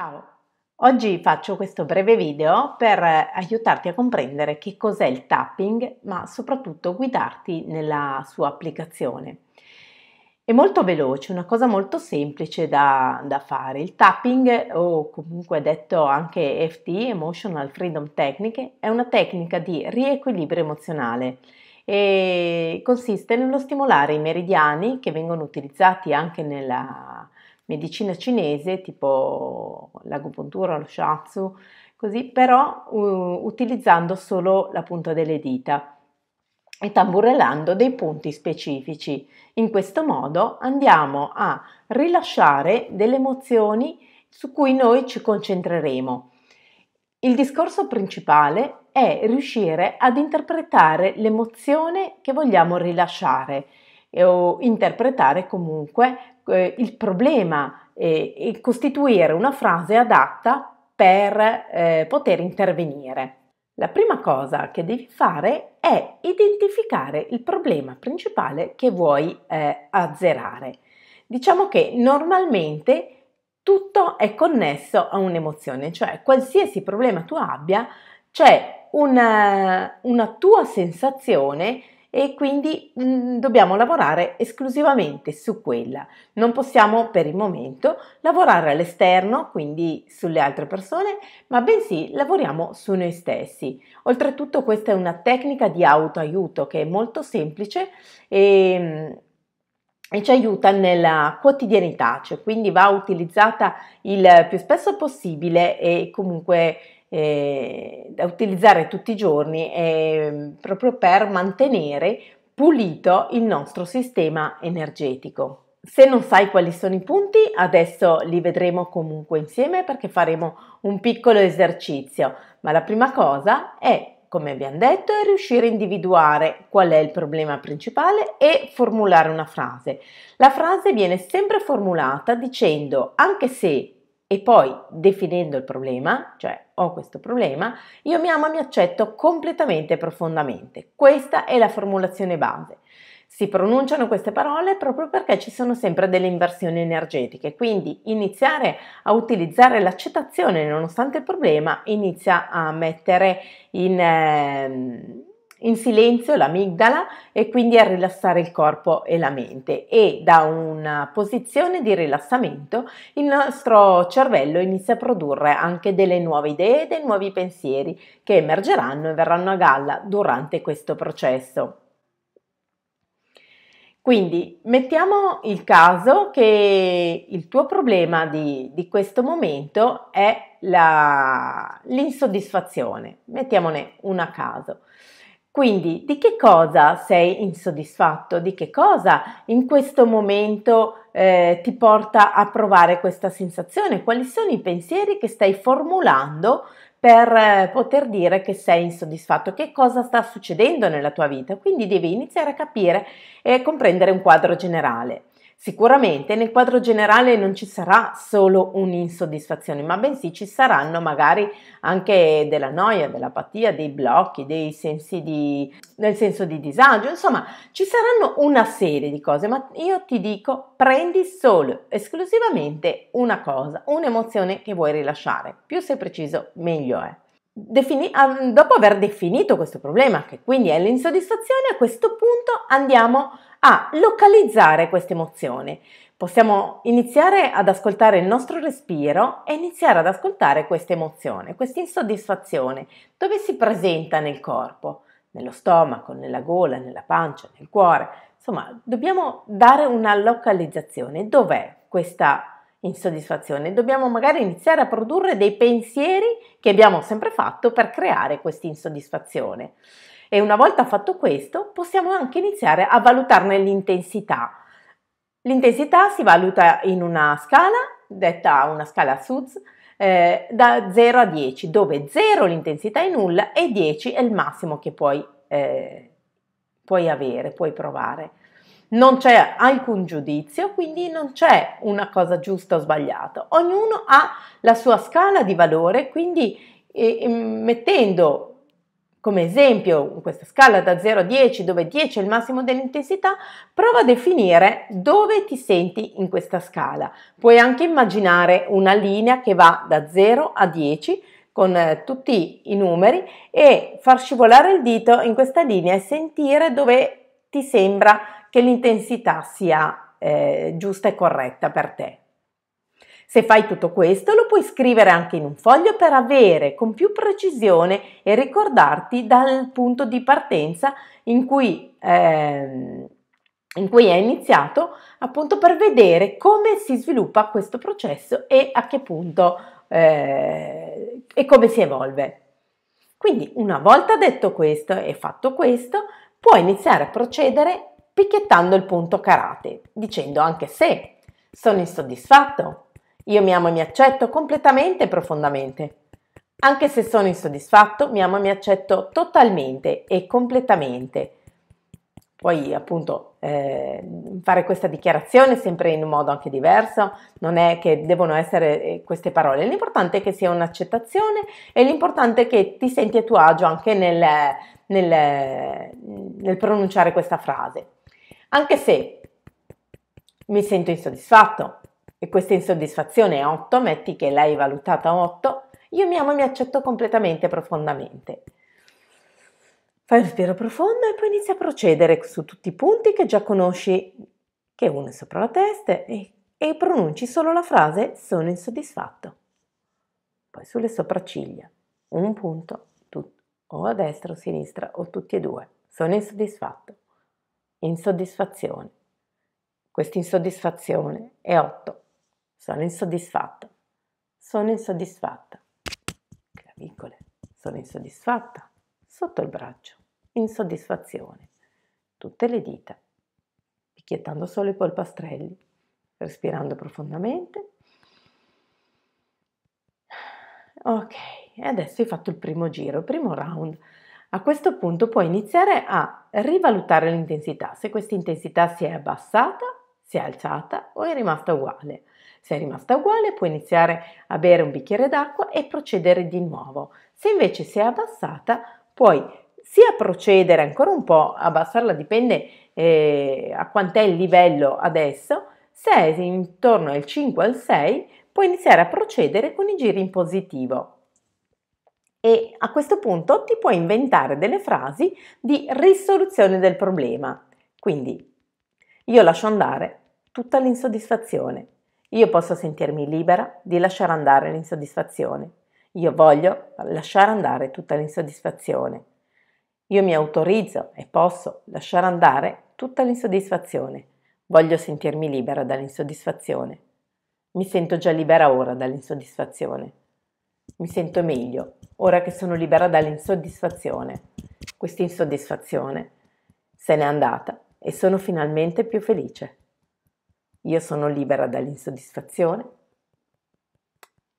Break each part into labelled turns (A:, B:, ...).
A: Ciao! Oggi faccio questo breve video per aiutarti a comprendere che cos'è il tapping, ma soprattutto guidarti nella sua applicazione. È molto veloce, una cosa molto semplice da, da fare. Il tapping, o comunque detto anche FT, Emotional Freedom Technique, è una tecnica di riequilibrio emozionale e consiste nello stimolare i meridiani che vengono utilizzati anche nella medicina cinese, tipo l'agopuntura, lo shatsu, così, però uh, utilizzando solo la punta delle dita e tamburellando dei punti specifici. In questo modo andiamo a rilasciare delle emozioni su cui noi ci concentreremo. Il discorso principale è riuscire ad interpretare l'emozione che vogliamo rilasciare o interpretare comunque eh, il problema e, eh, e costituire una frase adatta per eh, poter intervenire. La prima cosa che devi fare è identificare il problema principale che vuoi eh, azzerare. Diciamo che normalmente tutto è connesso a un'emozione, cioè qualsiasi problema tu abbia c'è una, una tua sensazione e quindi mh, mm, dobbiamo lavorare esclusivamente su quella. Non possiamo per il momento lavorare all'esterno, quindi sulle altre persone, ma bensì lavoriamo su noi stessi. Oltretutto questa è una tecnica di autoaiuto che è molto semplice e mm, e ci aiuta nella quotidianità, cioè quindi va utilizzata il più spesso possibile e comunque eh, da utilizzare tutti i giorni eh, proprio per mantenere pulito il nostro sistema energetico. Se non sai quali sono i punti, adesso li vedremo comunque insieme perché faremo un piccolo esercizio, ma la prima cosa è come abbiamo detto, è riuscire a individuare qual è il problema principale e formulare una frase. La frase viene sempre formulata dicendo anche se e poi definendo il problema, cioè ho questo problema, io mi amo e mi accetto completamente e profondamente. Questa è la formulazione base. Si pronunciano queste parole proprio perché ci sono sempre delle inversioni energetiche, quindi iniziare a utilizzare l'accettazione nonostante il problema inizia a mettere in... Eh, in silenzio l'amigdala e quindi a rilassare il corpo e la mente e da una posizione di rilassamento il nostro cervello inizia a produrre anche delle nuove idee dei nuovi pensieri che emergeranno e verranno a galla durante questo processo. Quindi mettiamo il caso che il tuo problema di, di questo momento è la, l'insoddisfazione, mettiamone una a caso. Quindi di che cosa sei insoddisfatto? Di che cosa in questo momento eh, ti porta a provare questa sensazione? Quali sono i pensieri che stai formulando per eh, poter dire che sei insoddisfatto? Che cosa sta succedendo nella tua vita? Quindi devi iniziare a capire e comprendere un quadro generale. Sicuramente nel quadro generale non ci sarà solo un'insoddisfazione, ma bensì ci saranno magari anche della noia, dell'apatia, dei blocchi, dei sensi di, del senso di disagio, insomma ci saranno una serie di cose, ma io ti dico prendi solo, esclusivamente una cosa, un'emozione che vuoi rilasciare, più sei preciso meglio è. Defini- ah, dopo aver definito questo problema, che quindi è l'insoddisfazione, a questo punto andiamo a a localizzare questa emozione. Possiamo iniziare ad ascoltare il nostro respiro e iniziare ad ascoltare questa emozione, questa insoddisfazione, dove si presenta nel corpo, nello stomaco, nella gola, nella pancia, nel cuore. Insomma, dobbiamo dare una localizzazione. Dov'è questa insoddisfazione. Dobbiamo magari iniziare a produrre dei pensieri che abbiamo sempre fatto per creare questa insoddisfazione. E una volta fatto questo, possiamo anche iniziare a valutarne l'intensità. L'intensità si valuta in una scala, detta una scala SUZ, eh, da 0 a 10, dove 0 l'intensità è nulla e 10 è il massimo che puoi, eh, puoi avere, puoi provare. Non c'è alcun giudizio, quindi non c'è una cosa giusta o sbagliata. Ognuno ha la sua scala di valore, quindi eh, mettendo come esempio, in questa scala da 0 a 10, dove 10 è il massimo dell'intensità, prova a definire dove ti senti in questa scala. Puoi anche immaginare una linea che va da 0 a 10 con eh, tutti i numeri e far scivolare il dito in questa linea e sentire dove ti sembra che l'intensità sia eh, giusta e corretta per te. Se fai tutto questo lo puoi scrivere anche in un foglio per avere con più precisione e ricordarti dal punto di partenza in cui, eh, in cui è iniziato appunto per vedere come si sviluppa questo processo e a che punto eh, e come si evolve. Quindi una volta detto questo e fatto questo, puoi iniziare a procedere picchiettando il punto karate, dicendo anche se sono insoddisfatto, io mi amo e mi accetto completamente e profondamente. Anche se sono insoddisfatto, mi amo e mi accetto totalmente e completamente. Puoi appunto eh, fare questa dichiarazione sempre in un modo anche diverso, non è che devono essere eh, queste parole, l'importante è che sia un'accettazione e l'importante è che ti senti a tuo agio anche nel, nel, nel pronunciare questa frase. Anche se mi sento insoddisfatto, e questa insoddisfazione è 8, metti che l'hai valutata 8, io mi amo e mi accetto completamente, profondamente. Fai un respiro profondo e poi inizia a procedere su tutti i punti che già conosci, che uno è sopra la testa, e, e pronunci solo la frase sono insoddisfatto. Poi sulle sopracciglia, un punto, tutto, o a destra o a sinistra, o tutti e due. Sono insoddisfatto. Insoddisfazione. Questa insoddisfazione è 8. Sono insoddisfatta. Sono insoddisfatta. Clavicole. Sono insoddisfatta. Sotto il braccio. Insoddisfazione. Tutte le dita. Picchiettando solo i polpastrelli. Respirando profondamente. Ok, e adesso hai fatto il primo giro, il primo round. A questo punto puoi iniziare a rivalutare l'intensità, se questa intensità si è abbassata, si è alzata o è rimasta uguale. Se è rimasta uguale puoi iniziare a bere un bicchiere d'acqua e procedere di nuovo. Se invece si è abbassata puoi sia procedere ancora un po', abbassarla dipende eh, a quant'è il livello adesso, se è intorno al 5 al 6 puoi iniziare a procedere con i giri in positivo. E a questo punto ti puoi inventare delle frasi di risoluzione del problema. Quindi io lascio andare tutta l'insoddisfazione. Io posso sentirmi libera di lasciare andare l'insoddisfazione. Io voglio lasciare andare tutta l'insoddisfazione. Io mi autorizzo e posso lasciare andare tutta l'insoddisfazione. Voglio sentirmi libera dall'insoddisfazione. Mi sento già libera ora dall'insoddisfazione. Mi sento meglio ora che sono libera dall'insoddisfazione. Questa insoddisfazione se n'è andata e sono finalmente più felice. Io sono libera dall'insoddisfazione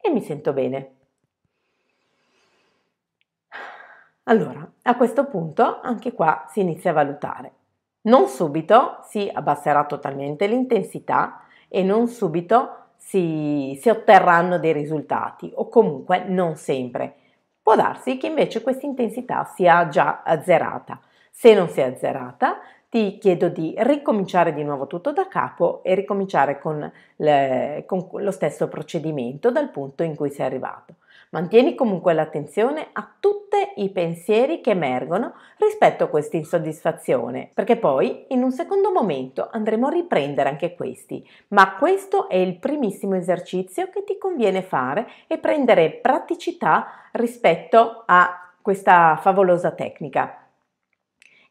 A: e mi sento bene. Allora, a questo punto anche qua si inizia a valutare. Non subito si abbasserà totalmente l'intensità e non subito si, si otterranno dei risultati o comunque non sempre. Può darsi che invece questa intensità sia già azzerata se non si è azzerata, ti chiedo di ricominciare di nuovo tutto da capo e ricominciare con, le, con lo stesso procedimento dal punto in cui sei arrivato. Mantieni comunque l'attenzione a tutti i pensieri che emergono rispetto a questa insoddisfazione, perché poi in un secondo momento andremo a riprendere anche questi, ma questo è il primissimo esercizio che ti conviene fare e prendere praticità rispetto a questa favolosa tecnica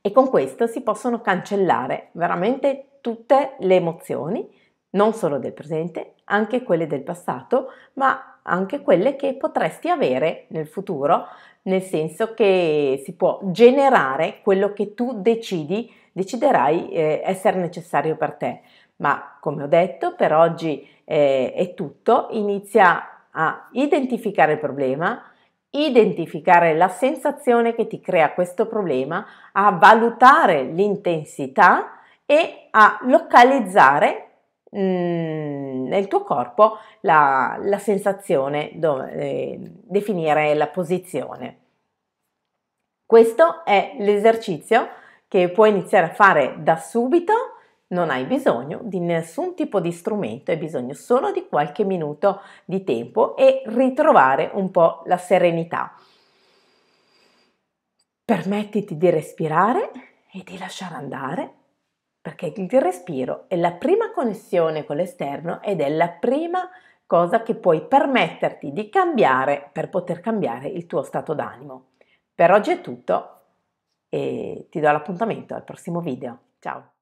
A: e con questo si possono cancellare veramente tutte le emozioni, non solo del presente, anche quelle del passato, ma anche quelle che potresti avere nel futuro, nel senso che si può generare quello che tu decidi, deciderai eh, essere necessario per te. Ma come ho detto, per oggi eh, è tutto, inizia a identificare il problema, identificare la sensazione che ti crea questo problema, a valutare l'intensità e a localizzare mm, nel tuo corpo la, la sensazione, dove, eh, definire la posizione. Questo è l'esercizio che puoi iniziare a fare da subito non hai bisogno di nessun tipo di strumento, hai bisogno solo di qualche minuto di tempo e ritrovare un po' la serenità. Permettiti di respirare e di lasciare andare, perché il respiro è la prima connessione con l'esterno ed è la prima cosa che puoi permetterti di cambiare per poter cambiare il tuo stato d'animo. Per oggi è tutto e ti do l'appuntamento al prossimo video. Ciao!